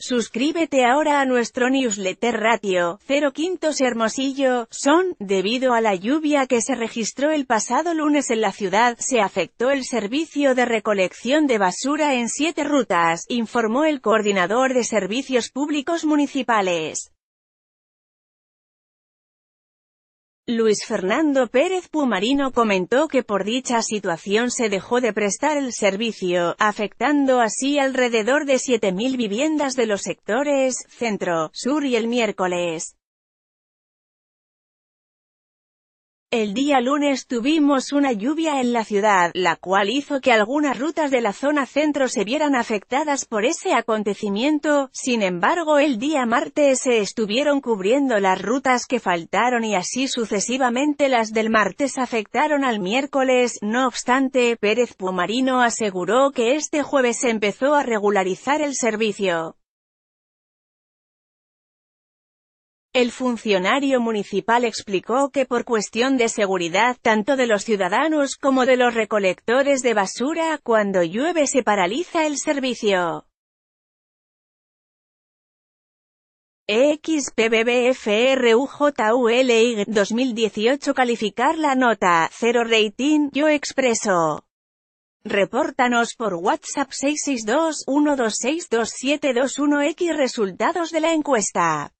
Suscríbete ahora a nuestro newsletter Ratio 0 Quintos Hermosillo, son, debido a la lluvia que se registró el pasado lunes en la ciudad, se afectó el servicio de recolección de basura en siete rutas, informó el coordinador de servicios públicos municipales. Luis Fernando Pérez Pumarino comentó que por dicha situación se dejó de prestar el servicio, afectando así alrededor de 7.000 viviendas de los sectores centro, sur y el miércoles. El día lunes tuvimos una lluvia en la ciudad, la cual hizo que algunas rutas de la zona centro se vieran afectadas por ese acontecimiento, sin embargo el día martes se estuvieron cubriendo las rutas que faltaron y así sucesivamente las del martes afectaron al miércoles, no obstante, Pérez Pumarino aseguró que este jueves empezó a regularizar el servicio. El funcionario municipal explicó que por cuestión de seguridad tanto de los ciudadanos como de los recolectores de basura, cuando llueve se paraliza el servicio. XPBBFRUJULY 2018 Calificar la nota, 0 rating, yo expreso. Repórtanos por WhatsApp 662 126 x Resultados de la encuesta.